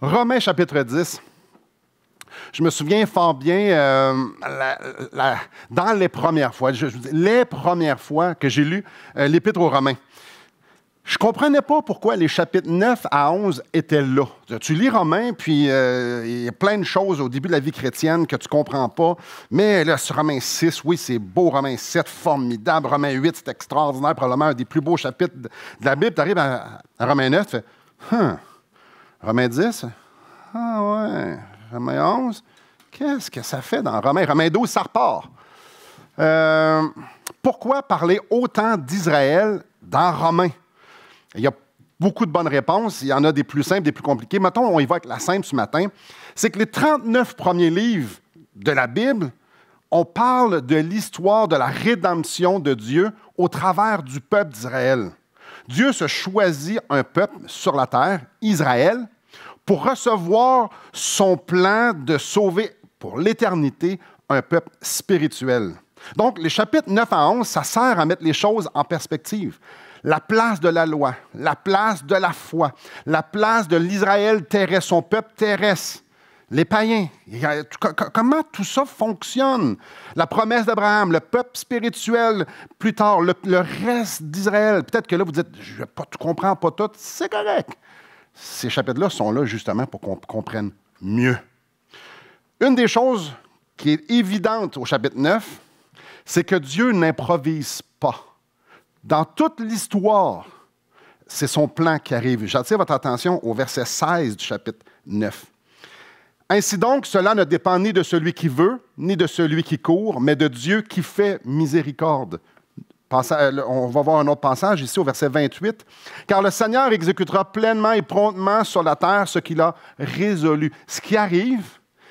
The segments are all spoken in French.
Romains chapitre 10. Je me souviens fort bien, euh, dans les premières fois, je, les premières fois que j'ai lu euh, l'Épître aux Romains, je ne comprenais pas pourquoi les chapitres 9 à 11 étaient là. Tu lis Romains, puis euh, il y a plein de choses au début de la vie chrétienne que tu ne comprends pas. Mais là, sur Romains 6, oui, c'est beau. Romains 7, formidable. Romains 8, c'est extraordinaire, probablement un des plus beaux chapitres de la Bible. Tu arrives à, à Romains 9, tu fais, hum, Romains 10? Ah ouais. Romains 11? Qu'est-ce que ça fait dans Romains? Romains 12, ça repart. Euh, pourquoi parler autant d'Israël dans Romains? Il y a beaucoup de bonnes réponses. Il y en a des plus simples, des plus compliquées. Mettons, on y va avec la simple ce matin. C'est que les 39 premiers livres de la Bible, on parle de l'histoire de la rédemption de Dieu au travers du peuple d'Israël. Dieu se choisit un peuple sur la terre, Israël, pour recevoir son plan de sauver pour l'éternité un peuple spirituel. Donc, les chapitres 9 à 11, ça sert à mettre les choses en perspective. La place de la loi, la place de la foi, la place de l'Israël terrestre, son peuple terrestre les païens. Comment tout ça fonctionne? La promesse d'Abraham, le peuple spirituel, plus tard, le, reste d'Israël. Peut-être que là, vous dites, je ne comprends pas tout. C'est correct. Ces chapitres-là sont là justement pour qu'on comprenne mieux. Une des choses qui est évidente au chapitre 9, c'est que Dieu n'improvise pas. Dans toute l'histoire, c'est son plan qui arrive. J'attire votre attention au verset 16 du chapitre 9. Ainsi donc, cela ne dépend ni de celui qui veut, ni de celui qui court, mais de Dieu qui fait miséricorde. Euh, on va voir un autre passage ici au verset 28. Car le Seigneur exécutera pleinement et promptement sur la terre ce qu'il a résolu. Ce qui arrive,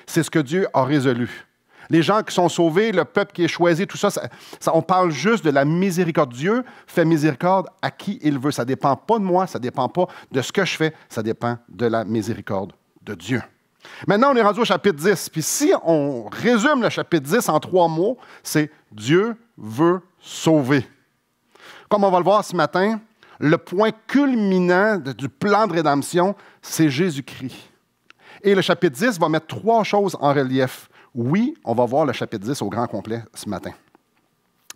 c'est ce que Dieu a résolu. Les gens qui sont sauvés, le peuple qui est choisi, tout ça, ça, on parle juste de la miséricorde. Dieu fait miséricorde à qui il veut. Ça ne dépend pas de moi, ça ne dépend pas de ce que je fais, ça dépend de la miséricorde de Dieu. Maintenant, on est rendu au chapitre 10. Puis si on résume le chapitre 10 en trois mots, c'est Dieu veut sauver. Comme on va le voir ce matin, le point culminant du plan de rédemption, c'est Jésus-Christ. Et le chapitre 10 va mettre trois choses en relief. Oui, on va voir le chapitre 10 au grand complet ce matin.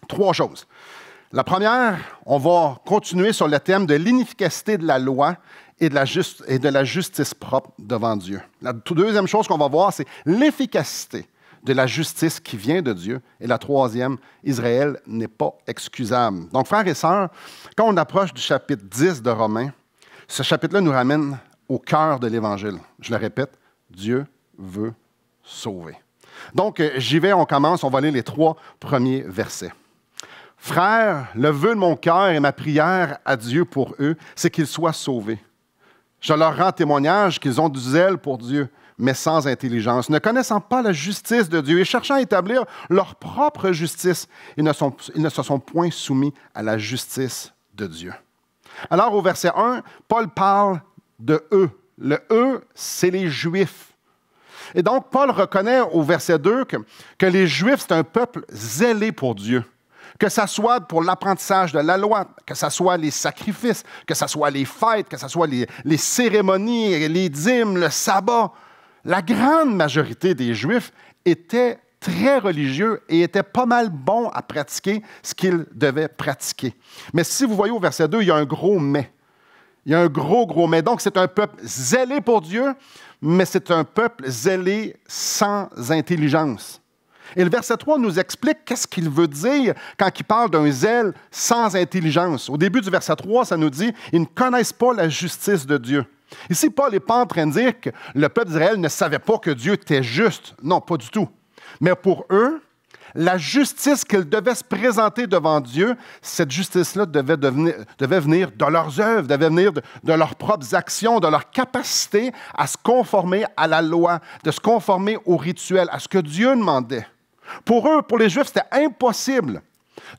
Trois choses. La première, on va continuer sur le thème de l'inefficacité de la loi et de la, justice propre devant Dieu. La deuxième chose qu'on va voir, c'est l'efficacité de la justice qui vient de Dieu. Et la troisième, Israël n'est pas excusable. Donc, frères et sœurs, quand on approche du chapitre 10 de Romains, ce chapitre-là nous ramène au cœur de l'Évangile. Je le répète, Dieu veut sauver. Donc, euh, j'y vais, on commence, on va lire les trois premiers versets. Frères, le vœu de mon cœur et ma prière à Dieu pour eux, c'est qu'ils soient sauvés. Je leur rends témoignage qu'ils ont du zèle pour Dieu, mais sans intelligence, ne connaissant pas la justice de Dieu et cherchant à établir leur propre justice, ils ne, sont, se sont point soumis à la justice de Dieu. Alors au verset 1, Paul parle de eux. Le eux, c'est les Juifs. Et donc, Paul reconnaît au verset 2 que, que les Juifs, c'est un peuple zélé pour Dieu que ce soit pour l'apprentissage de la loi, que ce soit les sacrifices, que ce soit les fêtes, que ce soit les, cérémonies, les dîmes, le sabbat. La grande majorité des Juifs étaient très religieux et étaient pas mal bons à pratiquer ce qu'ils devaient pratiquer. Mais si vous voyez au verset 2, il y a un gros mais. Il y a un gros, gros mais. Donc, c'est un peuple zélé pour Dieu, mais c'est un peuple zélé sans intelligence. Et le verset 3 nous explique qu'est-ce qu'il veut dire quand il parle d'un zèle sans intelligence. Au début du verset 3, ça nous dit, ils ne connaissent pas la justice de Dieu. Ici, Paul n'est pas en train de dire que le peuple d'Israël ne savait pas que Dieu était juste. Non, pas du tout. Mais pour eux, la justice qu'ils devaient se présenter devant Dieu, cette justice-là devait, venir de leurs œuvres, devait venir de, de, leurs propres actions, de leur capacité à se conformer à la loi, de se conformer au rituel, à ce que Dieu demandait. Pour eux, pour les Juifs, c'était impossible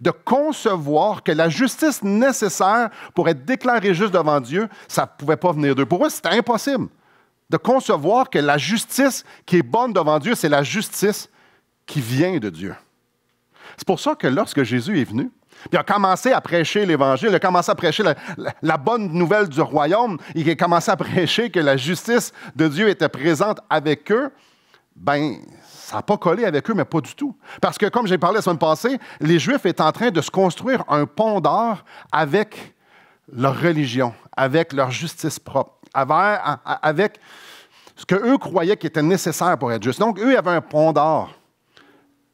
de concevoir que la justice nécessaire pour être déclaré juste devant Dieu, ça ne pouvait pas venir d'eux. Pour eux, c'était impossible de concevoir que la justice qui est bonne devant Dieu, c'est la justice qui vient de Dieu. C'est pour ça que lorsque Jésus est venu, il a commencé à prêcher l'Évangile, il a commencé à prêcher la, bonne nouvelle du royaume, il a commencé à prêcher que la justice de Dieu était présente avec eux, ben ça n'a pas collé avec eux, mais pas du tout. Parce que, comme j'ai parlé la semaine passée, les Juifs étaient en train de se construire un pont d'or avec leur religion, avec leur justice propre, avec ce qu'eux croyaient qui était nécessaire pour être juste. Donc, eux avaient un pont d'or.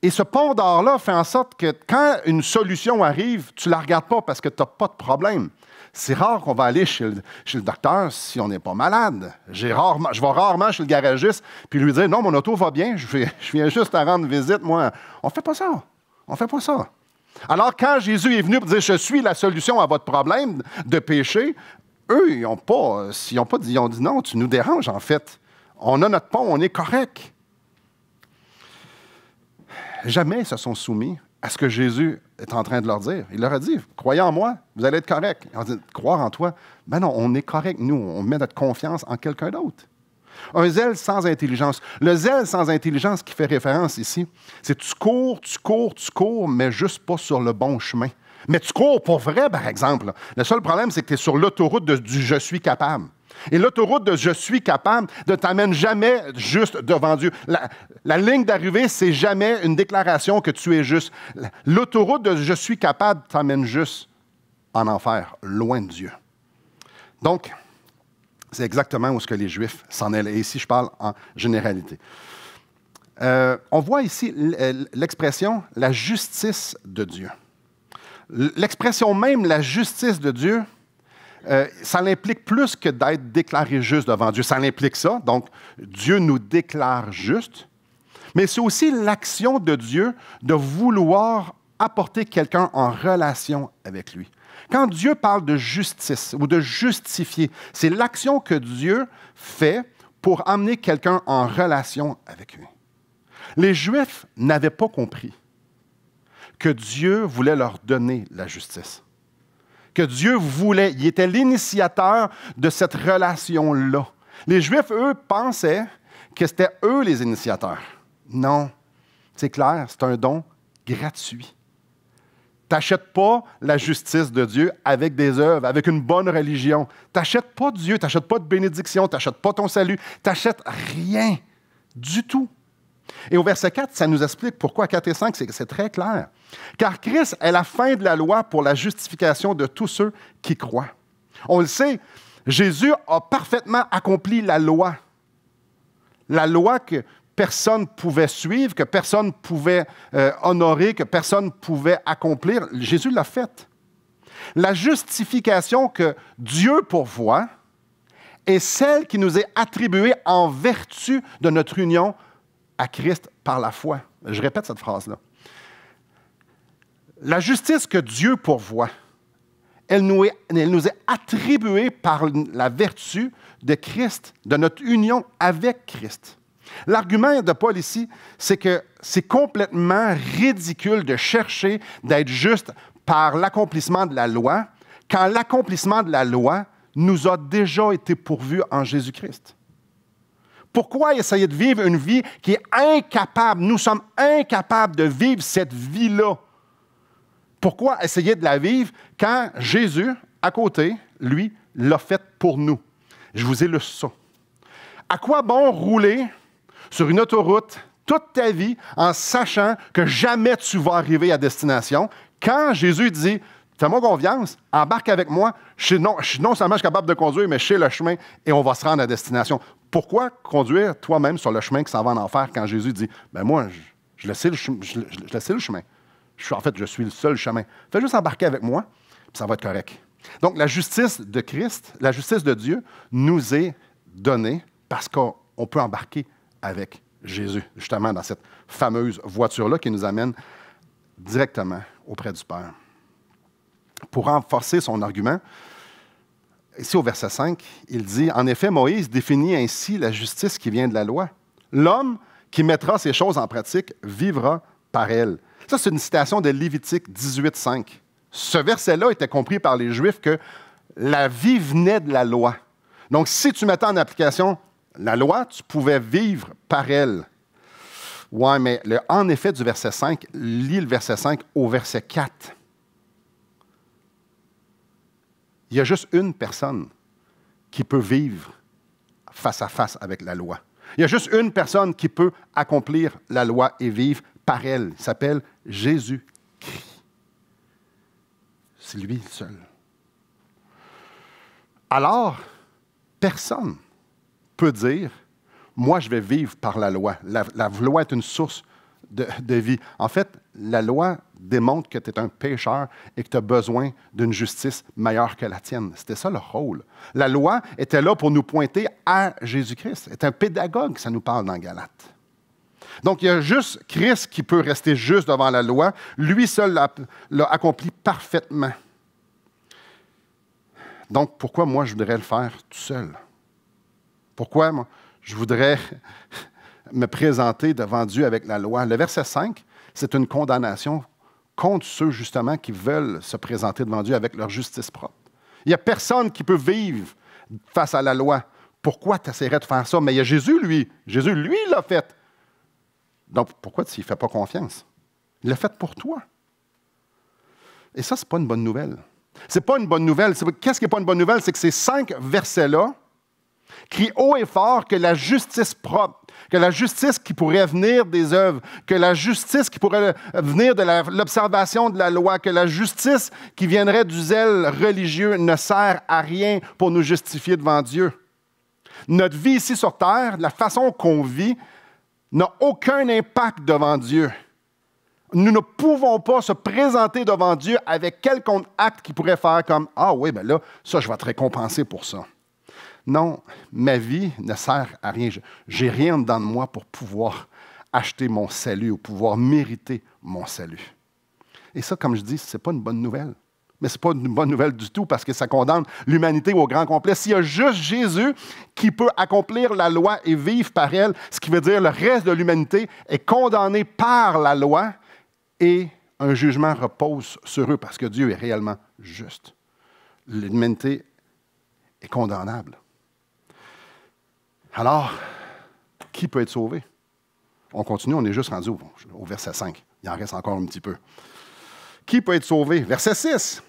Et ce pont d'or-là fait en sorte que quand une solution arrive, tu ne la regardes pas parce que tu n'as pas de problème. C'est rare qu'on va aller chez le, docteur si on n'est pas malade. je vais rarement chez le garagiste puis lui dire Non, mon auto va bien, je, viens juste à rendre visite, moi. On ne fait pas ça. On fait pas ça. Alors, quand Jésus est venu pour dire Je suis la solution à votre problème de péché, eux, ils n'ont pas, ils ont pas dit, ils ont dit Non, tu nous déranges, en fait. On a notre pont, on est correct. Jamais ils se sont soumis à ce que Jésus est en train de leur dire. Il leur a dit, croyez en moi, vous allez être correct. On dit, croire en toi. Ben non, on est correct, nous, on met notre confiance en quelqu'un d'autre. Un zèle sans intelligence. Le zèle sans intelligence qui fait référence ici, c'est tu cours, tu cours, tu cours, mais juste pas sur le bon chemin. Mais tu cours pour vrai, par exemple. Le seul problème, c'est que tu es sur l'autoroute du je suis capable. Et l'autoroute de je suis capable ne t'amène jamais juste devant Dieu. La, ligne d'arrivée, c'est jamais une déclaration que tu es juste. L'autoroute de je suis capable t'amène juste en enfer, loin de Dieu. Donc, c'est exactement où ce que les Juifs s'en allaient. Et ici, je parle en généralité. Euh, on voit ici euh, l'expression la justice de Dieu. L'expression même la justice de Dieu, euh, ça l'implique plus que d'être déclaré juste devant Dieu. Ça l'implique ça. Donc, Dieu nous déclare juste. Mais c'est aussi l'action de Dieu de vouloir apporter quelqu'un en relation avec lui. Quand Dieu parle de justice ou de justifier, c'est l'action que Dieu fait pour amener quelqu'un en relation avec lui. Les Juifs n'avaient pas compris que Dieu voulait leur donner la justice que Dieu voulait. Il était l'initiateur de cette relation-là. Les Juifs, eux, pensaient que c'était eux les initiateurs. Non, c'est clair, c'est un don gratuit. Tu pas la justice de Dieu avec des œuvres, avec une bonne religion. Tu pas Dieu, tu pas de bénédiction, tu pas ton salut, tu rien du tout. Et au verset 4, ça nous explique pourquoi 4 et 5, c'est très clair. Car Christ est la fin de la loi pour la justification de tous ceux qui croient. On le sait, Jésus a parfaitement accompli la loi. La loi que personne pouvait suivre, que personne pouvait euh, honorer, que personne pouvait accomplir. Jésus l'a faite. La justification que Dieu pourvoit est celle qui nous est attribuée en vertu de notre union à Christ par la foi. Je répète cette phrase-là. La justice que Dieu pourvoit, elle nous, est, elle nous, est, attribuée par la vertu de Christ, de notre union avec Christ. L'argument de Paul ici, c'est que c'est complètement ridicule de chercher d'être juste par l'accomplissement de la loi, quand l'accomplissement de la loi nous a déjà été pourvu en Jésus-Christ. Pourquoi essayer de vivre une vie qui est incapable? Nous sommes incapables de vivre cette vie-là. Pourquoi essayer de la vivre quand Jésus, à côté, lui, l'a faite pour nous? Je vous ai le ça. À quoi bon rouler sur une autoroute toute ta vie en sachant que jamais tu vas arriver à destination quand Jésus dit Fais-moi confiance, embarque avec moi. Je non, seulement je suis capable de conduire, mais je le chemin et on va se rendre à destination. Pourquoi conduire toi-même sur le chemin qui s'en va en enfer quand Jésus dit Ben moi, je, je, le, sais, le, le chemin. Je en fait, je suis le seul chemin. Fais juste embarquer avec moi, puis ça va être correct. Donc, la justice de Christ, la justice de Dieu nous est donnée parce qu'on peut embarquer avec Jésus, justement, dans cette fameuse voiture-là qui nous amène directement auprès du Père pour renforcer son argument, ici au verset 5, il dit, En effet, Moïse définit ainsi la justice qui vient de la loi. L'homme qui mettra ces choses en pratique vivra par elle. Ça, c'est une citation de Lévitique 18.5. Ce verset-là était compris par les Juifs que la vie venait de la loi. Donc, si tu mettais en application la loi, tu pouvais vivre par elle. Oui, mais en effet du verset 5, lis le verset 5 au verset 4. Il y a juste une personne qui peut vivre face à face avec la loi. Il y a juste une personne qui peut accomplir la loi et vivre par elle. Il s'appelle Jésus-Christ. C'est lui seul. Alors, personne peut dire, moi je vais vivre par la loi. La, la loi est une source de, vie. En fait, la loi démontre que tu es un pécheur et que tu as besoin d'une justice meilleure que la tienne. C'était ça le rôle. La loi était là pour nous pointer à Jésus-Christ. C'est un pédagogue, ça nous parle dans Galate. Donc, il y a juste Christ qui peut rester juste devant la loi. Lui seul l'a accompli parfaitement. Donc, pourquoi moi, je voudrais le faire tout seul? Pourquoi moi, je voudrais me présenter devant Dieu avec la loi. Le verset 5, c'est une condamnation contre ceux justement qui veulent se présenter devant Dieu avec leur justice propre. Il n'y a personne qui peut vivre face à la loi. Pourquoi tu essaierais de faire ça? Mais il y a Jésus, lui. Jésus, lui, l'a fait. Donc, pourquoi tu ne fais pas confiance? Il l'a fait pour toi. Et ça, ce n'est pas une bonne nouvelle. Ce n'est pas une bonne nouvelle. Qu'est-ce qui n'est pas une bonne nouvelle? C'est que ces cinq versets-là crient haut et fort que la justice propre, que la justice qui pourrait venir des œuvres, que la justice qui pourrait venir de l'observation de la loi, que la justice qui viendrait du zèle religieux ne sert à rien pour nous justifier devant Dieu. Notre vie ici sur Terre, la façon qu'on vit, n'a aucun impact devant Dieu. Nous ne pouvons pas se présenter devant Dieu avec quelconque acte qui pourrait faire comme Ah oui, ben là, ça, je vais te récompenser pour ça. Non, ma vie ne sert à rien. J'ai rien dans de moi pour pouvoir acheter mon salut ou pouvoir mériter mon salut. Et ça, comme je dis, ce n'est pas une bonne nouvelle. Mais ce n'est pas une bonne nouvelle du tout parce que ça condamne l'humanité au grand complet. S'il y a juste Jésus qui peut accomplir la loi et vivre par elle, ce qui veut dire le reste de l'humanité est condamné par la loi et un jugement repose sur eux parce que Dieu est réellement juste. L'humanité est condamnable. Alors, qui peut être sauvé? On continue, on est juste rendu au, verset 5. Il en reste encore un petit peu. Qui peut être sauvé? Verset 6.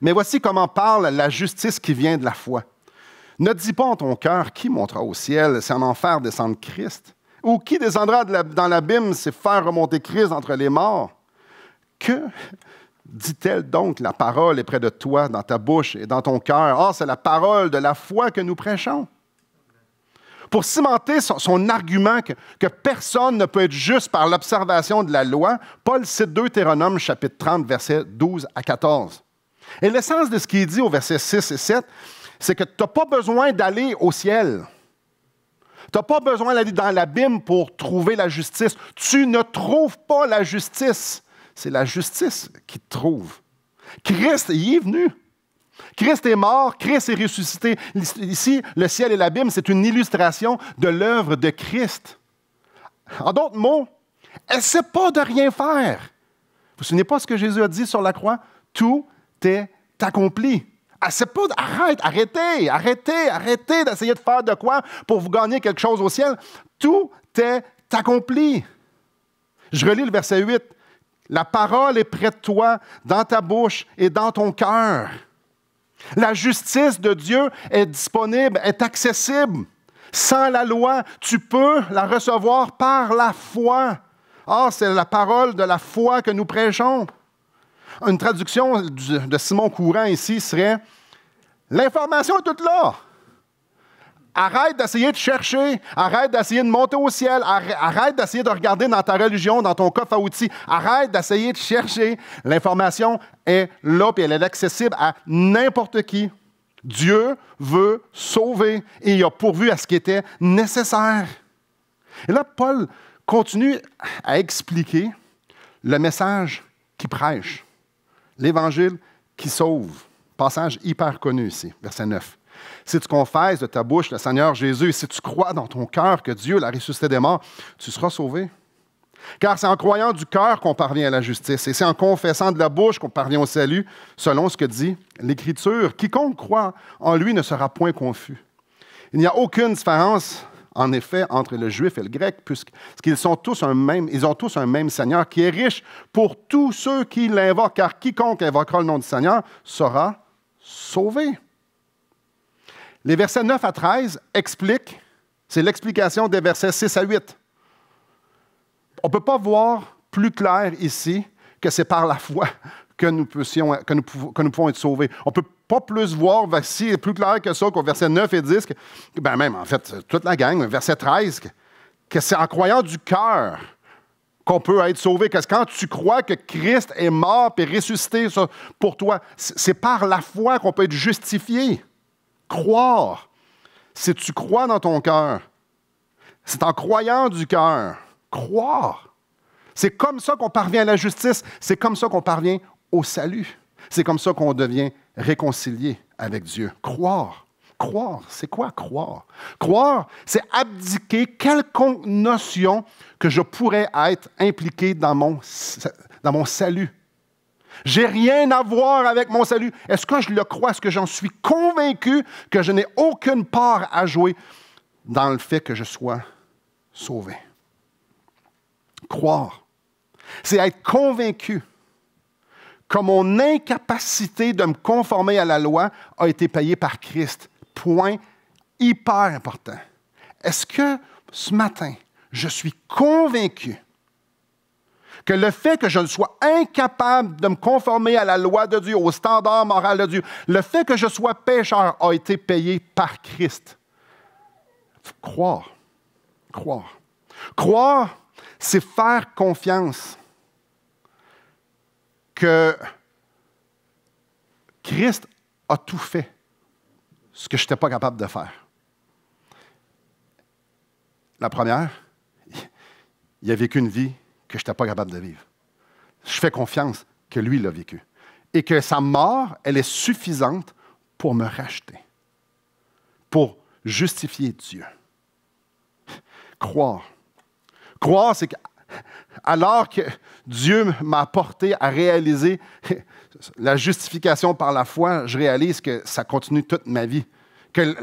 Mais voici comment parle la justice qui vient de la foi. Ne dis pas en ton cœur qui montera au ciel, c'est en enfer descendre Christ. Ou qui descendra dans l'abîme, c'est faire remonter Christ entre les morts. Que dit-elle donc la parole est près de toi, dans ta bouche et dans ton cœur? Oh, c'est la parole de la foi que nous prêchons pour cimenter son, argument que, que, personne ne peut être juste par l'observation de la loi, Paul cite Deutéronome chapitre 30, versets 12 à 14. Et l'essence de ce qu'il dit au verset 6 et 7, c'est que tu n'as pas besoin d'aller au ciel. Tu n'as pas besoin d'aller dans l'abîme pour trouver la justice. Tu ne trouves pas la justice. C'est la justice qui te trouve. Christ y est venu. Christ est mort, Christ est ressuscité. Ici, le ciel et l'abîme, c'est une illustration de l'œuvre de Christ. En d'autres mots, essaie pas de rien faire. Vous vous souvenez pas ce que Jésus a dit sur la croix? Tout est accompli. pas, arrête, arrêtez, arrêtez, arrêtez d'essayer de faire de quoi pour vous gagner quelque chose au ciel. Tout est accompli. Je relis le verset 8. La parole est près de toi, dans ta bouche et dans ton cœur. La justice de Dieu est disponible, est accessible. Sans la loi, tu peux la recevoir par la foi. Or, ah, c'est la parole de la foi que nous prêchons. Une traduction de Simon Courant ici serait L'information est toute là. Arrête d'essayer de chercher, arrête d'essayer de monter au ciel, arrête d'essayer de regarder dans ta religion, dans ton coffre à outils, arrête d'essayer de chercher. L'information est là et elle est accessible à n'importe qui. Dieu veut sauver et il a pourvu à ce qui était nécessaire. Et là, Paul continue à expliquer le message qu'il prêche, l'évangile qui sauve. Passage hyper connu ici, verset 9. Si tu confesses de ta bouche le Seigneur Jésus, si tu crois dans ton cœur que Dieu l'a ressuscité des morts, tu seras sauvé. Car c'est en croyant du cœur qu'on parvient à la justice, et c'est en confessant de la bouche qu'on parvient au salut, selon ce que dit l'Écriture. Quiconque croit en lui ne sera point confus. Il n'y a aucune différence, en effet, entre le juif et le grec, puisqu'ils sont tous un même, ils ont tous un même Seigneur qui est riche pour tous ceux qui l'invoquent, car quiconque invoquera le nom du Seigneur sera sauvé. Les versets 9 à 13 expliquent, c'est l'explication des versets 6 à 8. On ne peut pas voir plus clair ici que c'est par la foi que nous, pouvons être sauvés. On ne peut pas plus voir, si plus clair que ça, qu'au verset 9 et 10, que, ben même en fait, toute la gang, verset 13, que, c'est en croyant du cœur qu'on peut être sauvé. Que quand tu crois que Christ est mort et ressuscité pour toi, c'est par la foi qu'on peut être justifié. Croire, c'est tu crois dans ton cœur. C'est en croyant du cœur. Croire. C'est comme ça qu'on parvient à la justice. C'est comme ça qu'on parvient au salut. C'est comme ça qu'on devient réconcilié avec Dieu. Croire. Croire, c'est quoi croire? Croire, c'est abdiquer quelconque notion que je pourrais être impliqué dans mon, dans mon salut, j'ai rien à voir avec mon salut. Est-ce que je le crois? Est-ce que j'en suis convaincu que je n'ai aucune part à jouer dans le fait que je sois sauvé? Croire, c'est être convaincu que mon incapacité de me conformer à la loi a été payée par Christ. Point hyper important. Est-ce que ce matin, je suis convaincu que le fait que je sois incapable de me conformer à la loi de Dieu, au standard moral de Dieu, le fait que je sois pécheur a été payé par Christ. Croire, croire. Croire, c'est faire confiance que Christ a tout fait, ce que je n'étais pas capable de faire. La première, il a vécu une vie que je n'étais pas capable de vivre. Je fais confiance que lui l'a vécu. Et que sa mort, elle est suffisante pour me racheter, pour justifier Dieu. Croire. Croire, c'est que alors que Dieu m'a porté à réaliser la justification par la foi, je réalise que ça continue toute ma vie. Que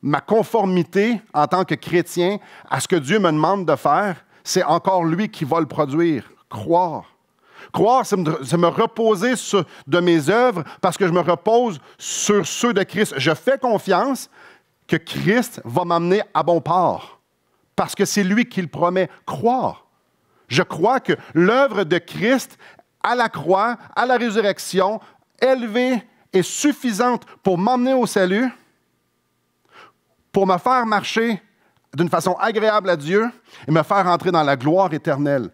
ma conformité en tant que chrétien à ce que Dieu me demande de faire, c'est encore lui qui va le produire. Croire. Croire, c'est me, reposer de mes œuvres parce que je me repose sur ceux de Christ. Je fais confiance que Christ va m'amener à bon port parce que c'est lui qui le promet. Croire. Je crois que l'œuvre de Christ à la croix, à la résurrection, élevée est suffisante pour m'amener au salut, pour me faire marcher d'une façon agréable à Dieu et me faire entrer dans la gloire éternelle.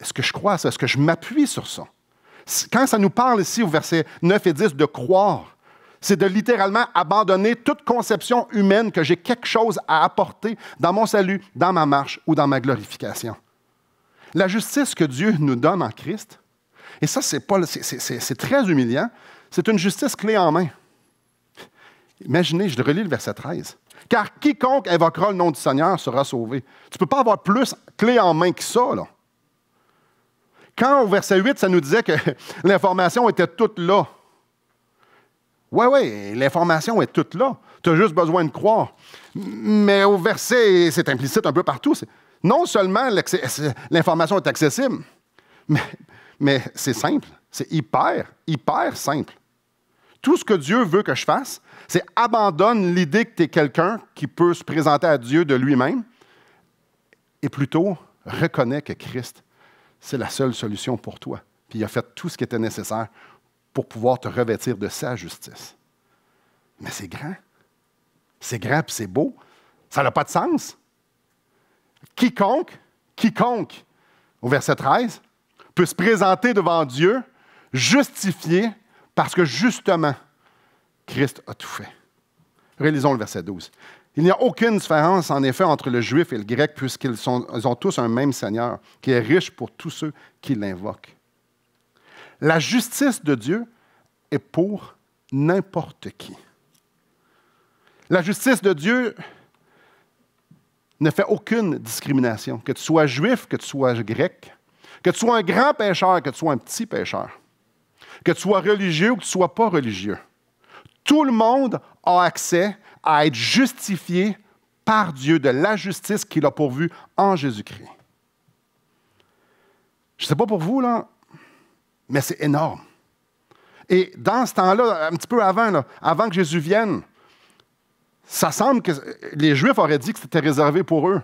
Est-ce que je crois à ça? Est-ce que je m'appuie sur ça? Quand ça nous parle ici au verset 9 et 10 de croire, c'est de littéralement abandonner toute conception humaine que j'ai quelque chose à apporter dans mon salut, dans ma marche ou dans ma glorification. La justice que Dieu nous donne en Christ, et ça, c'est, c'est très humiliant, c'est une justice clé en main. Imaginez, je relis le verset 13. Car quiconque évoquera le nom du Seigneur sera sauvé. Tu ne peux pas avoir plus clé en main que ça. Là. Quand au verset 8, ça nous disait que l'information était toute là. Oui, oui, l'information est toute là. Tu as juste besoin de croire. Mais au verset, c'est implicite un peu partout. Non seulement l'information est accessible, mais c'est simple. C'est hyper, hyper simple. Tout ce que Dieu veut que je fasse, c'est abandonne l'idée que tu es quelqu'un qui peut se présenter à Dieu de lui-même et plutôt reconnais que Christ, c'est la seule solution pour toi. Puis il a fait tout ce qui était nécessaire pour pouvoir te revêtir de sa justice. Mais c'est grand. C'est grand et c'est beau. Ça n'a pas de sens. Quiconque, quiconque, au verset 13, peut se présenter devant Dieu justifié parce que justement, Christ a tout fait. Réalisons le verset 12. Il n'y a aucune différence, en effet, entre le juif et le grec, puisqu'ils ont tous un même Seigneur, qui est riche pour tous ceux qui l'invoquent. La justice de Dieu est pour n'importe qui. La justice de Dieu ne fait aucune discrimination, que tu sois juif, que tu sois grec, que tu sois un grand pécheur, que tu sois un petit pécheur, que tu sois religieux ou que tu ne sois pas religieux. Tout le monde a accès à être justifié par Dieu de la justice qu'il a pourvue en Jésus-Christ. Je ne sais pas pour vous, là, mais c'est énorme. Et dans ce temps-là, un petit peu avant, avant que Jésus vienne, ça semble que les Juifs auraient dit que c'était réservé pour eux.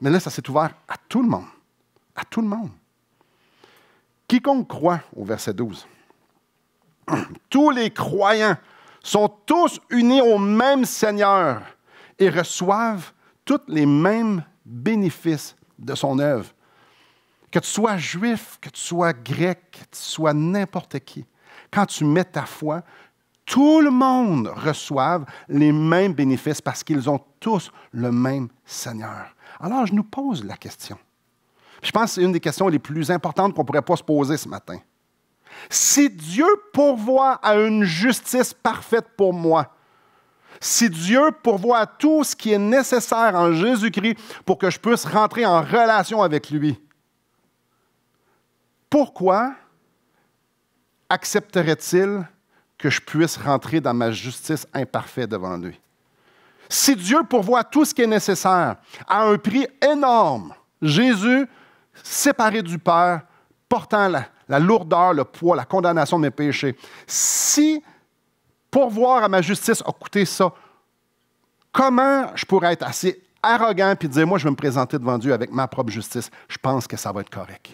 Mais là, ça s'est ouvert à tout le monde. À tout le monde. Quiconque croit au verset 12 Tous les croyants sont tous unis au même Seigneur et reçoivent tous les mêmes bénéfices de son œuvre. Que tu sois juif, que tu sois grec, que tu sois n'importe qui, quand tu mets ta foi, tout le monde reçoit les mêmes bénéfices parce qu'ils ont tous le même Seigneur. Alors, je nous pose la question. Je pense que c'est une des questions les plus importantes qu'on ne pourrait pas se poser ce matin. Si Dieu pourvoit à une justice parfaite pour moi, si Dieu pourvoit à tout ce qui est nécessaire en Jésus-Christ pour que je puisse rentrer en relation avec lui, pourquoi accepterait-il que je puisse rentrer dans ma justice imparfaite devant lui? Si Dieu pourvoit tout ce qui est nécessaire à un prix énorme, Jésus, séparé du Père, portant la, la lourdeur, le poids, la condamnation de mes péchés. Si pourvoir à ma justice a coûté ça, comment je pourrais être assez arrogant puis dire, moi, je vais me présenter devant Dieu avec ma propre justice. Je pense que ça va être correct.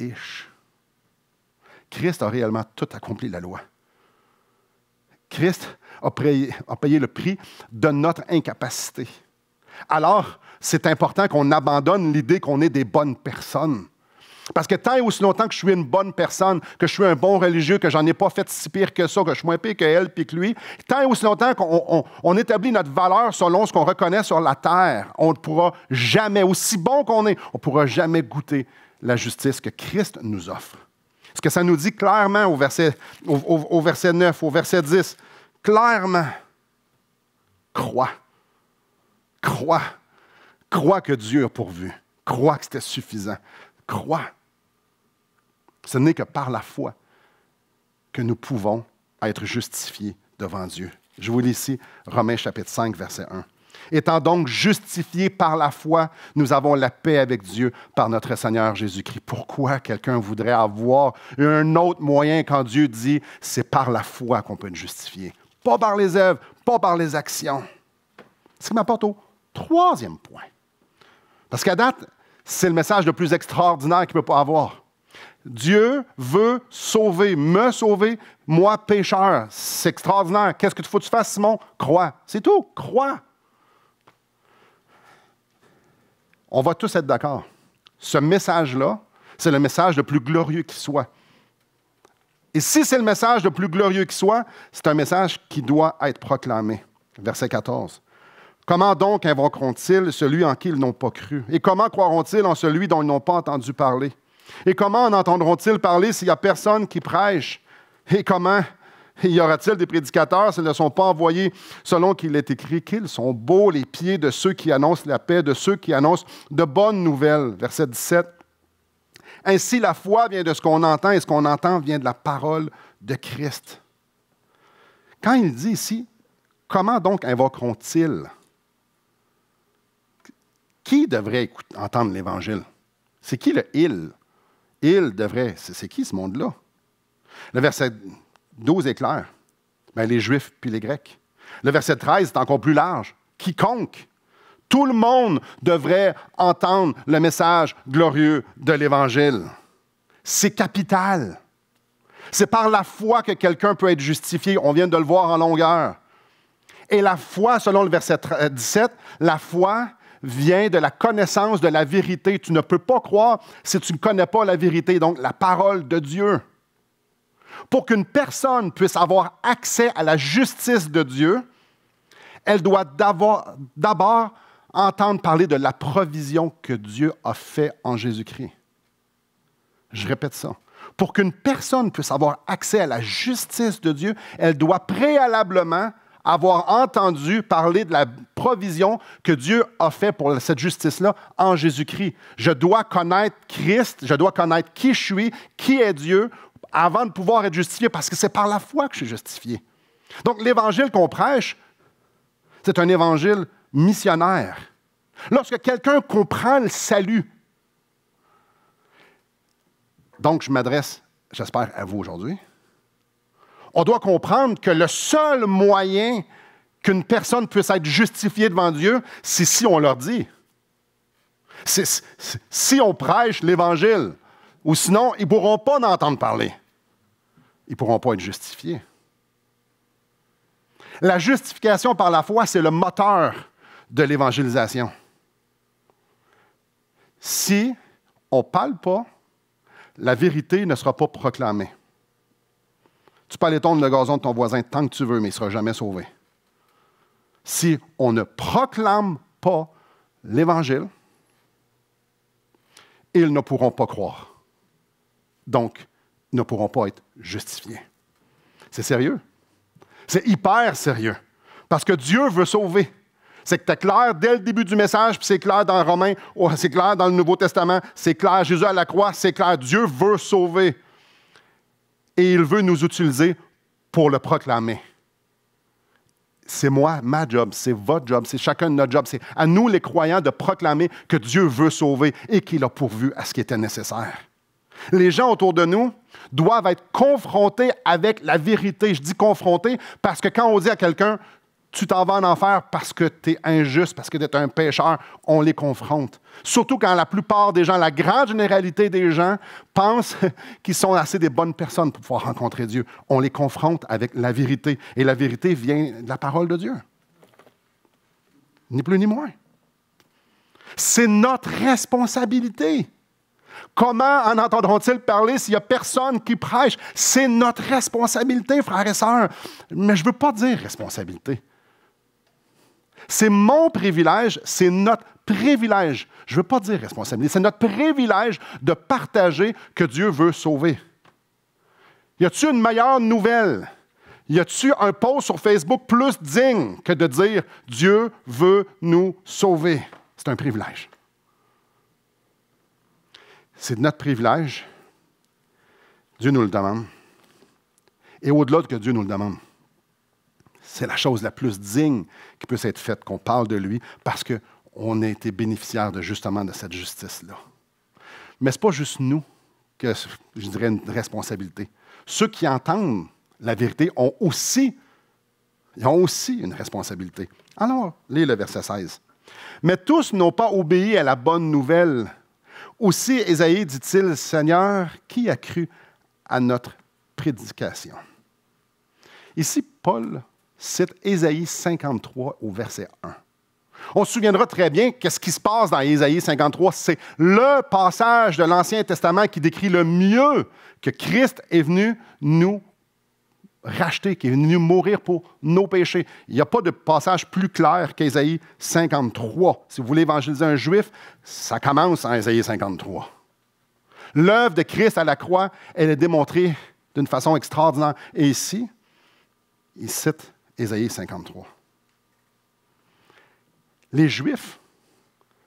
Ish. Christ a réellement tout accompli la loi. Christ a a payé le prix de notre incapacité. Alors, c'est important qu'on abandonne l'idée qu'on est des bonnes personnes. Parce que tant et aussi longtemps que je suis une bonne personne, que je suis un bon religieux, que j'en ai pas fait si pire que ça, que je suis moins pire qu'elle elle puis que lui, tant et aussi longtemps qu'on établit notre valeur selon ce qu'on reconnaît sur la terre, on ne pourra jamais, aussi bon qu'on est, on ne pourra jamais goûter la justice que Christ nous offre. Ce que ça nous dit clairement au verset, au verset 9, au verset 10, clairement, crois, crois, crois que Dieu a pourvu, crois que c'était suffisant Crois. Ce n'est que par la foi que nous pouvons être justifiés devant Dieu. Je vous lis ici Romains chapitre 5, verset 1. Étant donc justifiés par la foi, nous avons la paix avec Dieu par notre Seigneur Jésus-Christ. Pourquoi quelqu'un voudrait avoir un autre moyen quand Dieu dit c'est par la foi qu'on peut être justifié? Pas par les œuvres, pas par les actions. Ce qui m'apporte au troisième point. Parce qu'à date, c'est le message le plus extraordinaire qu'il peut pas avoir. Dieu veut sauver, me sauver, moi pécheur. C'est extraordinaire. Qu'est-ce que tu faut que tu fasses, Simon? Crois. C'est tout. Crois. On va tous être d'accord. Ce message-là, c'est le message le plus glorieux qui soit. Et si c'est le message le plus glorieux qui soit, c'est un message qui doit être proclamé. Verset 14. Comment donc invoqueront-ils celui en qui ils n'ont pas cru? Et comment croiront-ils en celui dont ils n'ont pas entendu parler? Et comment en entendront-ils parler s'il n'y a personne qui prêche? Et comment y aura-t-il des prédicateurs s'ils ne sont pas envoyés selon qu'il est écrit? Qu'ils sont beaux les pieds de ceux qui annoncent la paix, de ceux qui annoncent de bonnes nouvelles. Verset 17. Ainsi, la foi vient de ce qu'on entend et ce qu'on entend vient de la parole de Christ. Quand il dit ici, comment donc invoqueront-ils? Qui devrait entendre l'Évangile? C'est qui le il? Il devrait. C'est qui ce monde-là? Le verset 12 est clair. Ben, les Juifs puis les Grecs. Le verset 13 est encore plus large. Quiconque. Tout le monde devrait entendre le message glorieux de l'Évangile. C'est capital. C'est par la foi que quelqu'un peut être justifié. On vient de le voir en longueur. Et la foi, selon le verset 17, euh, la foi, vient de la connaissance de la vérité. Tu ne peux pas croire si tu ne connais pas la vérité, donc la parole de Dieu. Pour qu'une personne puisse avoir accès à la justice de Dieu, elle doit d'abord entendre parler de la provision que Dieu a fait en Jésus-Christ. Je répète ça. Pour qu'une personne puisse avoir accès à la justice de Dieu, elle doit préalablement avoir entendu parler de la provision que Dieu a fait pour cette justice-là en Jésus-Christ. Je dois connaître Christ, je dois connaître qui je suis, qui est Dieu, avant de pouvoir être justifié, parce que c'est par la foi que je suis justifié. Donc l'évangile qu'on prêche, c'est un évangile missionnaire. Lorsque quelqu'un comprend le salut, donc je m'adresse, j'espère, à vous aujourd'hui on doit comprendre que le seul moyen qu'une personne puisse être justifiée devant Dieu, c'est si on leur dit. Si on prêche l'Évangile, ou sinon, ils ne pourront pas en entendre parler. Ils ne pourront pas être justifiés. La justification par la foi, c'est le moteur de l'évangélisation. Si on ne parle pas, la vérité ne sera pas proclamée. Tu peux aller tondre le gazon de ton voisin tant que tu veux, mais il ne sera jamais sauvé. Si on ne proclame pas l'Évangile, ils ne pourront pas croire. Donc, ils ne pourront pas être justifiés. C'est sérieux. C'est hyper sérieux. Parce que Dieu veut sauver. C'est que tu clair dès le début du message, puis c'est clair dans Romains, oh, c'est clair dans le Nouveau Testament, c'est clair, Jésus à la croix, c'est clair, Dieu veut sauver et il veut nous utiliser pour le proclamer. C'est moi, ma job, c'est votre job, c'est chacun de notre job. C'est à nous, les croyants, de proclamer que Dieu veut sauver et qu'il a pourvu à ce qui était nécessaire. Les gens autour de nous doivent être confrontés avec la vérité. Je dis confrontés parce que quand on dit à quelqu'un, tu t'en vas en enfer parce que tu es injuste, parce que tu es un pécheur. On les confronte. Surtout quand la plupart des gens, la grande généralité des gens, pensent qu'ils sont assez des bonnes personnes pour pouvoir rencontrer Dieu. On les confronte avec la vérité. Et la vérité vient de la parole de Dieu. Ni plus ni moins. C'est notre responsabilité. Comment en entendront-ils parler s'il n'y a personne qui prêche? C'est notre responsabilité, frères et sœurs. Mais je ne veux pas dire responsabilité. C'est mon privilège, c'est notre privilège. Je ne veux pas dire responsabilité, c'est notre privilège de partager que Dieu veut sauver. Y a-t-il une meilleure nouvelle? Y a-t-il un post sur Facebook plus digne que de dire Dieu veut nous sauver? C'est un privilège. C'est notre privilège. Dieu nous le demande. Et au-delà de que Dieu nous le demande, c'est la chose la plus digne qui puisse être faite, qu'on parle de lui, parce qu'on a été bénéficiaire de, justement de cette justice-là. Mais ce n'est pas juste nous que, je dirais, une responsabilité. Ceux qui entendent la vérité ont aussi, ont aussi une responsabilité. Alors, lis le verset 16. Mais tous n'ont pas obéi à la bonne nouvelle. Aussi, Ésaïe dit-il, Seigneur, qui a cru à notre prédication? Ici, Paul cite Ésaïe 53 au verset 1. On se souviendra très bien qu'est-ce qui se passe dans Ésaïe 53. C'est le passage de l'Ancien Testament qui décrit le mieux que Christ est venu nous racheter, qu'il est venu mourir pour nos péchés. Il n'y a pas de passage plus clair qu'Ésaïe 53. Si vous voulez évangéliser un juif, ça commence en Ésaïe 53. L'œuvre de Christ à la croix, elle est démontrée d'une façon extraordinaire. Et ici, il cite Ésaïe 53. Les Juifs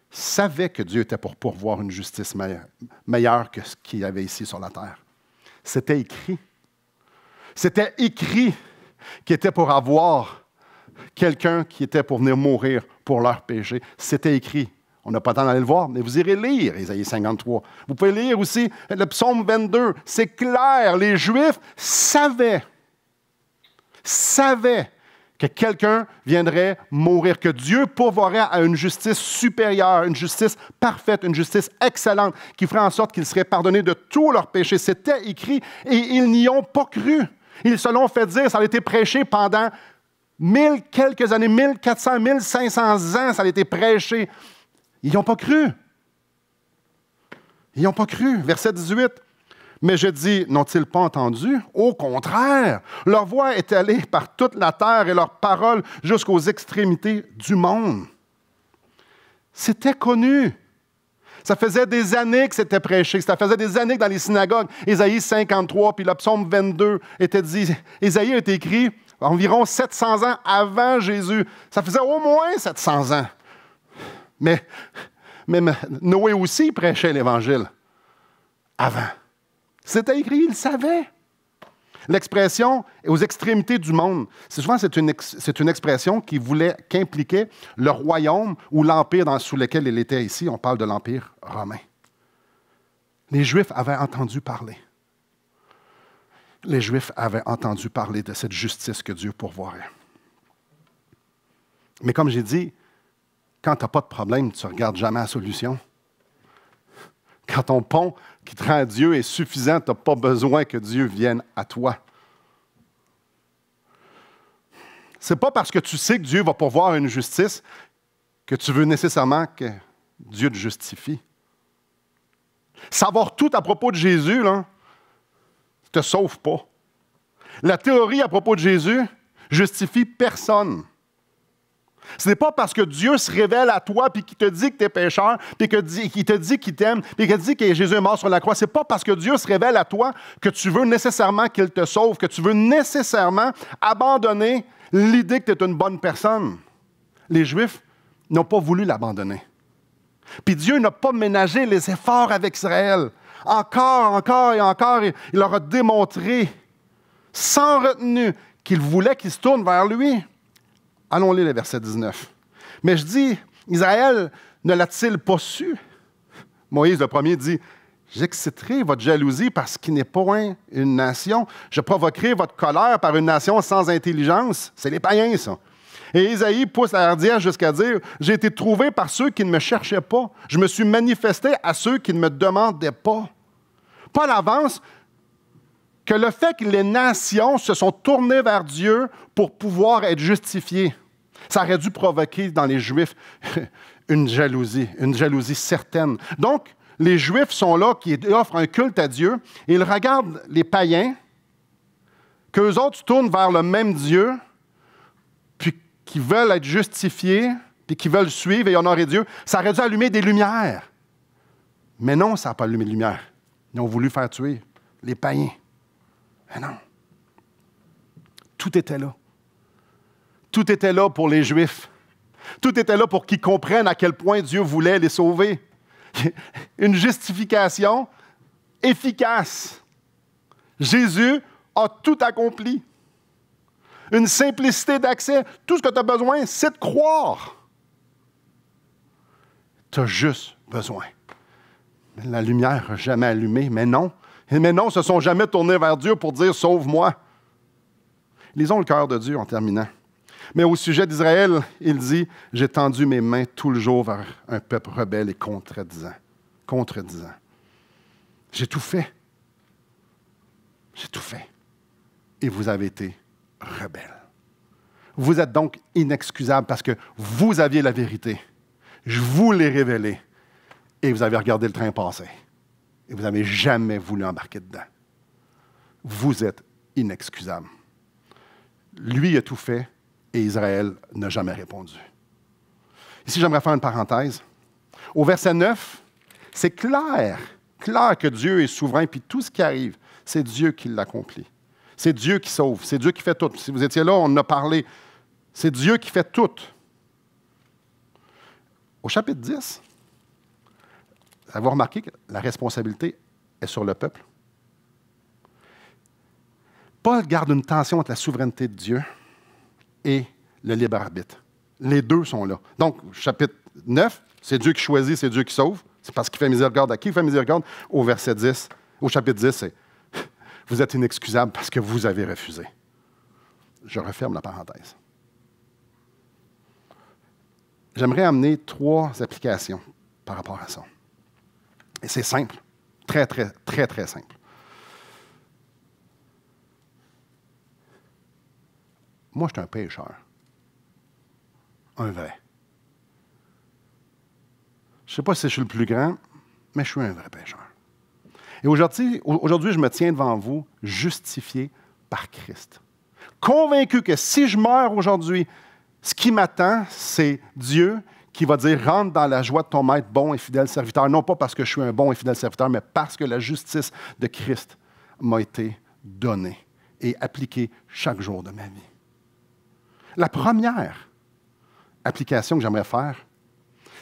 savaient que Dieu était pour pourvoir une justice meilleure que ce qu'il y avait ici sur la terre. C'était écrit. C'était écrit qu'il était pour avoir quelqu'un qui était pour venir mourir pour leur péché. C'était écrit. On n'a pas le temps d'aller le voir, mais vous irez lire Ésaïe 53. Vous pouvez lire aussi le psaume 22. C'est clair, les Juifs savaient, savaient que quelqu'un viendrait mourir, que Dieu pourvoirait à une justice supérieure, une justice parfaite, une justice excellente, qui ferait en sorte qu'ils seraient pardonnés de tous leurs péchés. C'était écrit et ils n'y ont pas cru. Ils se l'ont fait dire, ça a été prêché pendant mille quelques années, 1400, 1500 ans, ça a été prêché. Ils n'y ont pas cru. Ils n'y ont pas cru. Verset 18. Mais je dis, n'ont-ils pas entendu? Au contraire, leur voix est allée par toute la terre et leur parole jusqu'aux extrémités du monde. C'était connu. Ça faisait des années que c'était prêché. Ça faisait des années que dans les synagogues, Ésaïe 53 puis le 22 était dit. Ésaïe a été écrit environ 700 ans avant Jésus. Ça faisait au moins 700 ans. Mais, mais Noé aussi prêchait l'Évangile avant. C'était écrit, il savait. L'expression aux extrémités du monde, c'est souvent c'est une, expression qui voulait qu'impliquait le royaume ou l'empire sous lequel il était ici. On parle de l'empire romain. Les Juifs avaient entendu parler. Les Juifs avaient entendu parler de cette justice que Dieu pourvoirait. Mais comme j'ai dit, quand tu n'as pas de problème, tu ne regardes jamais la solution. Quand ton pont qui te rend Dieu est suffisant. Tu n'as pas besoin que Dieu vienne à toi. Ce n'est pas parce que tu sais que Dieu va pourvoir une justice que tu veux nécessairement que Dieu te justifie. Savoir tout à propos de Jésus, ne te sauve pas. La théorie à propos de Jésus justifie personne. Ce n'est pas parce que Dieu se révèle à toi puis qu'il te dit que tu es pécheur, puis qu'il te dit qu'il t'aime, puis qu'il te dit que Jésus est mort sur la croix. n'est pas parce que Dieu se révèle à toi que tu veux nécessairement qu'il te sauve, que tu veux nécessairement abandonner l'idée que tu es une bonne personne. Les Juifs n'ont pas voulu l'abandonner. Puis Dieu n'a pas ménagé les efforts avec Israël. Encore, encore et encore, il leur a démontré sans retenue qu'il voulait qu'ils se tournent vers lui allons lire le verset 19. Mais je dis, Israël ne l'a-t-il pas su? Moïse le premier dit, J'exciterai votre jalousie parce qu'il n'est point une nation. Je provoquerai votre colère par une nation sans intelligence. C'est les païens, ça. Et Isaïe pousse la hardière jusqu'à dire J'ai été trouvé par ceux qui ne me cherchaient pas. Je me suis manifesté à ceux qui ne me demandaient pas. Pas l'avance que le fait que les nations se sont tournées vers Dieu pour pouvoir être justifiées, ça aurait dû provoquer dans les Juifs une jalousie, une jalousie certaine. Donc, les Juifs sont là qui offrent un culte à Dieu et ils regardent les païens, qu'eux autres tournent vers le même Dieu, puis qui veulent être justifiés, puis qui veulent suivre et honorer Dieu. Ça aurait dû allumer des lumières. Mais non, ça n'a pas allumé de lumière. Ils ont voulu faire tuer les païens. Mais non. Tout était là. Tout était là pour les Juifs. Tout était là pour qu'ils comprennent à quel point Dieu voulait les sauver. Une justification efficace. Jésus a tout accompli. Une simplicité d'accès. Tout ce que tu as besoin, c'est de croire. Tu as juste besoin. La lumière n'a jamais allumé, mais non, mais non, se sont jamais tournés vers Dieu pour dire Sauve-moi. Lisons le cœur de Dieu en terminant. Mais au sujet d'Israël, il dit J'ai tendu mes mains tout le jour vers un peuple rebelle et contredisant. Contredisant. J'ai tout fait. J'ai tout fait. Et vous avez été rebelles. Vous êtes donc inexcusable parce que vous aviez la vérité. Je vous l'ai révélée. Et vous avez regardé le train passer et vous n'avez jamais voulu embarquer dedans. Vous êtes inexcusable. Lui a tout fait et Israël n'a jamais répondu. Ici, j'aimerais faire une parenthèse. Au verset 9, c'est clair, clair que Dieu est souverain, puis tout ce qui arrive, c'est Dieu qui l'accomplit. C'est Dieu qui sauve, c'est Dieu qui fait tout. Si vous étiez là, on en a parlé. C'est Dieu qui fait tout. Au chapitre 10, Avez-vous remarqué que la responsabilité est sur le peuple? Paul garde une tension entre la souveraineté de Dieu et le libre arbitre. Les deux sont là. Donc, chapitre 9, c'est Dieu qui choisit, c'est Dieu qui sauve. C'est parce qu'il fait miséricorde. À qui il fait miséricorde? Au verset 10. Au chapitre 10, c'est Vous êtes inexcusable parce que vous avez refusé. Je referme la parenthèse. J'aimerais amener trois applications par rapport à ça. Et c'est simple. Très, très, très, très simple. Moi, je suis un pécheur. Un vrai. Je ne sais pas si je suis le plus grand, mais je suis un vrai pêcheur. Et aujourd'hui, aujourd'hui, je me tiens devant vous justifié par Christ. Convaincu que si je meurs aujourd'hui, ce qui m'attend, c'est Dieu qui va dire rentre dans la joie de ton maître, bon et fidèle serviteur, non pas parce que je suis un bon et fidèle serviteur, mais parce que la justice de Christ m'a été donnée et appliquée chaque jour de ma vie. La première application que j'aimerais faire,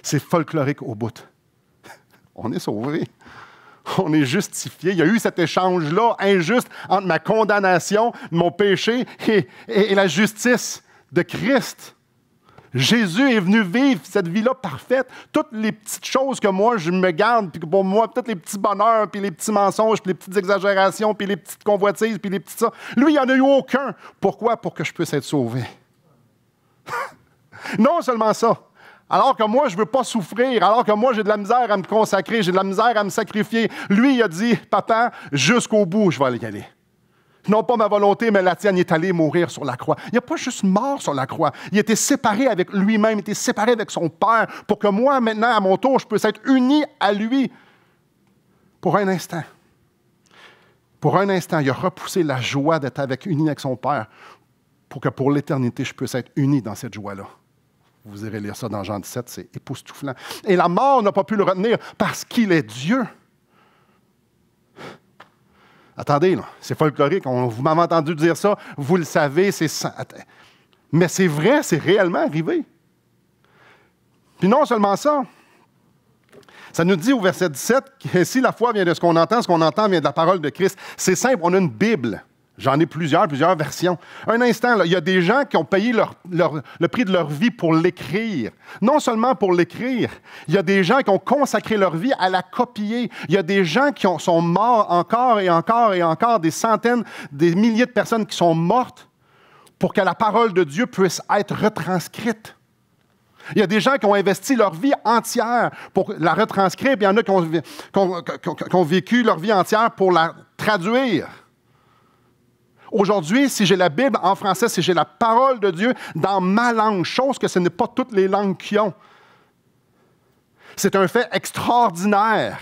c'est folklorique au bout. On est sauvé. On est justifié. Il y a eu cet échange-là injuste entre ma condamnation, mon péché et, et la justice de Christ. Jésus est venu vivre cette vie-là parfaite. Toutes les petites choses que moi, je me garde, puis pour moi, peut-être les petits bonheurs, puis les petits mensonges, puis les petites exagérations, puis les petites convoitises, puis les petits ça. Lui, il n'y en a eu aucun. Pourquoi? Pour que je puisse être sauvé. non seulement ça, alors que moi, je ne veux pas souffrir, alors que moi, j'ai de la misère à me consacrer, j'ai de la misère à me sacrifier. Lui, il a dit, papa, jusqu'au bout, je vais aller y non pas ma volonté, mais la tienne, il est allé mourir sur la croix. Il a pas juste mort sur la croix. Il était séparé avec lui-même, il était séparé avec son Père pour que moi, maintenant, à mon tour, je puisse être uni à lui pour un instant. Pour un instant, il a repoussé la joie d'être avec, uni avec son Père pour que pour l'éternité, je puisse être uni dans cette joie-là. Vous irez lire ça dans Jean 17, c'est époustouflant. Et la mort n'a pas pu le retenir parce qu'il est Dieu. Attendez, c'est folklorique, on, vous m'avez entendu dire ça, vous le savez, c'est... Mais c'est vrai, c'est réellement arrivé. Puis non seulement ça, ça nous dit au verset 17 que si la foi vient de ce qu'on entend, ce qu'on entend vient de la parole de Christ. C'est simple, on a une Bible. J'en ai plusieurs, plusieurs versions. Un instant, il y a des gens qui ont payé le prix de leur vie pour l'écrire. Non seulement pour l'écrire, il y a des gens qui ont consacré leur vie à la copier. Il y a des gens qui sont morts encore et encore et encore, des centaines, des milliers de personnes qui sont mortes pour que la parole de Dieu puisse être retranscrite. Il y a des gens qui ont investi leur vie entière pour la retranscrire, puis il y en a qui ont vécu leur vie entière pour la traduire. Aujourd'hui, si j'ai la Bible en français, si j'ai la parole de Dieu dans ma langue, chose que ce n'est pas toutes les langues qui ont, c'est un fait extraordinaire.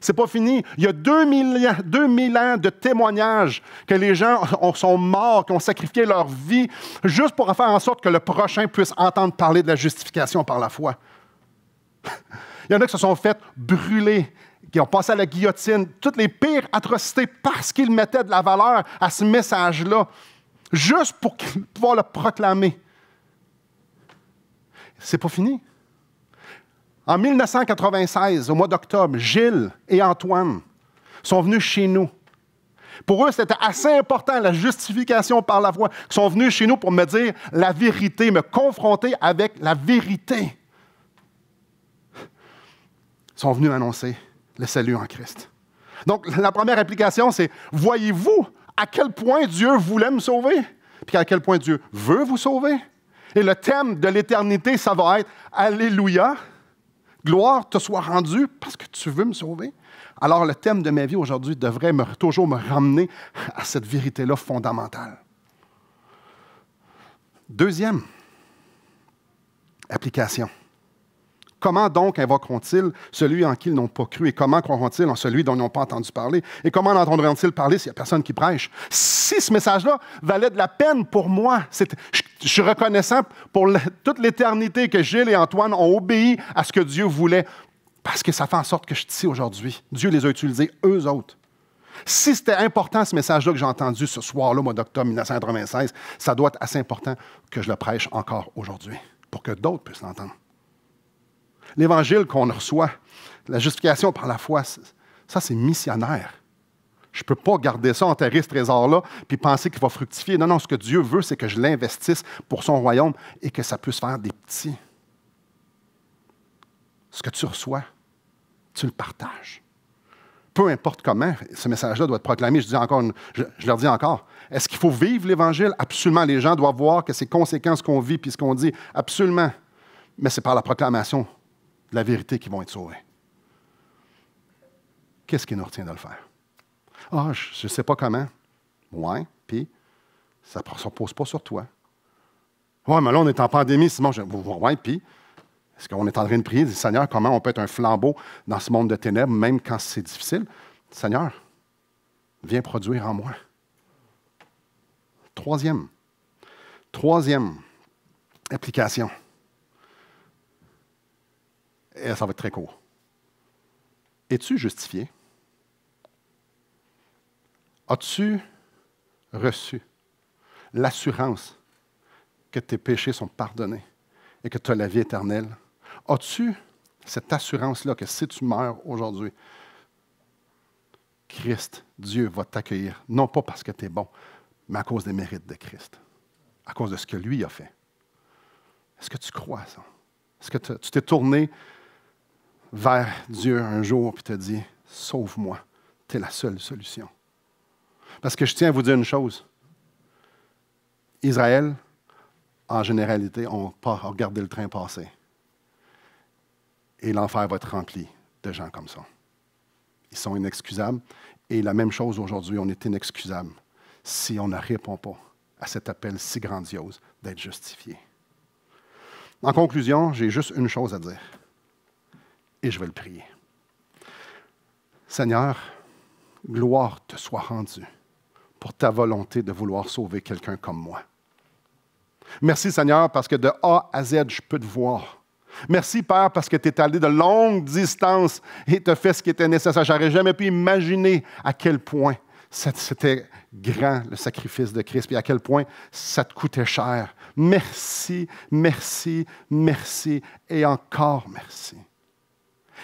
C'est pas fini. Il y a 2000, 2000 ans de témoignages que les gens sont morts, qui ont sacrifié leur vie juste pour faire en sorte que le prochain puisse entendre parler de la justification par la foi. Il y en a qui se sont fait brûler qui ont passé à la guillotine, toutes les pires atrocités parce qu'ils mettaient de la valeur à ce message-là, juste pour pouvoir le proclamer. C'est pas fini. En 1996, au mois d'octobre, Gilles et Antoine sont venus chez nous. Pour eux, c'était assez important, la justification par la voix. Ils sont venus chez nous pour me dire la vérité, me confronter avec la vérité. Ils sont venus annoncer le salut en Christ. Donc, la première application, c'est voyez-vous à quel point Dieu voulait me sauver, puis à quel point Dieu veut vous sauver. Et le thème de l'éternité, ça va être Alléluia, gloire te soit rendue parce que tu veux me sauver. Alors, le thème de ma vie aujourd'hui devrait me, toujours me ramener à cette vérité-là fondamentale. Deuxième application. Comment donc invoqueront-ils celui en qui ils n'ont pas cru? Et comment croiront-ils en celui dont ils n'ont pas entendu parler? Et comment entendront-ils parler s'il n'y a personne qui prêche? Si ce message-là valait de la peine pour moi, je suis reconnaissant pour toute l'éternité que Gilles et Antoine ont obéi à ce que Dieu voulait, parce que ça fait en sorte que je suis aujourd'hui. Dieu les a utilisés, eux autres. Si c'était important ce message-là que j'ai entendu ce soir-là, mois d'octobre 1996, ça doit être assez important que je le prêche encore aujourd'hui, pour que d'autres puissent l'entendre. L'évangile qu'on reçoit, la justification par la foi, ça, c'est missionnaire. Je ne peux pas garder ça, enterrer ce trésor-là, puis penser qu'il va fructifier. Non, non, ce que Dieu veut, c'est que je l'investisse pour son royaume et que ça puisse faire des petits. Ce que tu reçois, tu le partages. Peu importe comment, ce message-là doit être proclamé. Je, dis encore je, leur dis encore, est-ce qu'il faut vivre l'Évangile? Absolument, les gens doivent voir que c'est conséquent qu'on vit puisqu'on ce qu'on dit. Absolument. Mais c'est par la proclamation de la vérité qui vont être sauvés. Qu'est-ce qui nous retient de le faire? Ah, je ne sais pas comment. Ouais, puis ça ne repose pas sur toi. Ouais, mais là, on est en pandémie, Simon. Je, ouais, puis est-ce qu'on est en train de prier? Seigneur, comment on peut être un flambeau dans ce monde de ténèbres, même quand c'est difficile? Seigneur, viens produire en moi. Troisième. Troisième application. Et ça va être très court. Es-tu justifié? As-tu reçu l'assurance que tes péchés sont pardonnés et que tu as la vie éternelle? As-tu cette assurance-là que si tu meurs aujourd'hui, Christ, Dieu va t'accueillir, non pas parce que tu es bon, mais à cause des mérites de Christ, à cause de ce que lui a fait. Est-ce que tu crois ça? Est-ce que tu t'es tourné vers Dieu un jour et te dit, sauve-moi, tu es la seule solution. Parce que je tiens à vous dire une chose. Israël, en généralité, on pas regardé le train passer. Et l'enfer va être rempli de gens comme ça. Ils sont inexcusables. Et la même chose aujourd'hui, on est inexcusable si on ne répond pas à cet appel si grandiose d'être justifié. En conclusion, j'ai juste une chose à dire et je vais le prier. Seigneur, gloire te soit rendue pour ta volonté de vouloir sauver quelqu'un comme moi. Merci Seigneur parce que de A à Z, je peux te voir. Merci Père parce que tu es allé de longues distances et tu as fait ce qui était nécessaire. J'aurais jamais pu imaginer à quel point c'était grand le sacrifice de Christ et à quel point ça te coûtait cher. Merci, merci, merci et encore merci.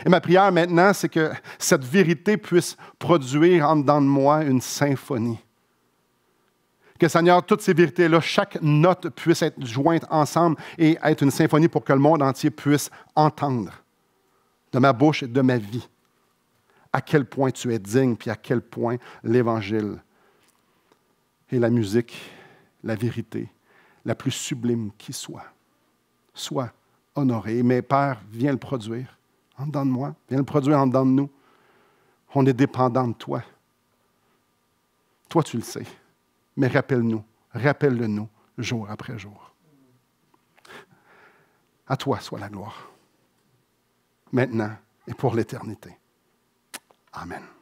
Et ma prière maintenant, c'est que cette vérité puisse produire en dedans de moi une symphonie. Que Seigneur, toutes ces vérités-là, chaque note puisse être jointe ensemble et être une symphonie pour que le monde entier puisse entendre de ma bouche et de ma vie à quel point tu es digne, puis à quel point l'Évangile et la musique, la vérité, la plus sublime qui soit, soit honorée. Mais Père, viens le produire en dedans de moi, viens le produire en dedans de nous. On est dépendant de toi. Toi, tu le sais, mais rappelle-nous, rappelle-le-nous jour après jour. À toi soit la gloire, maintenant et pour l'éternité. Amen.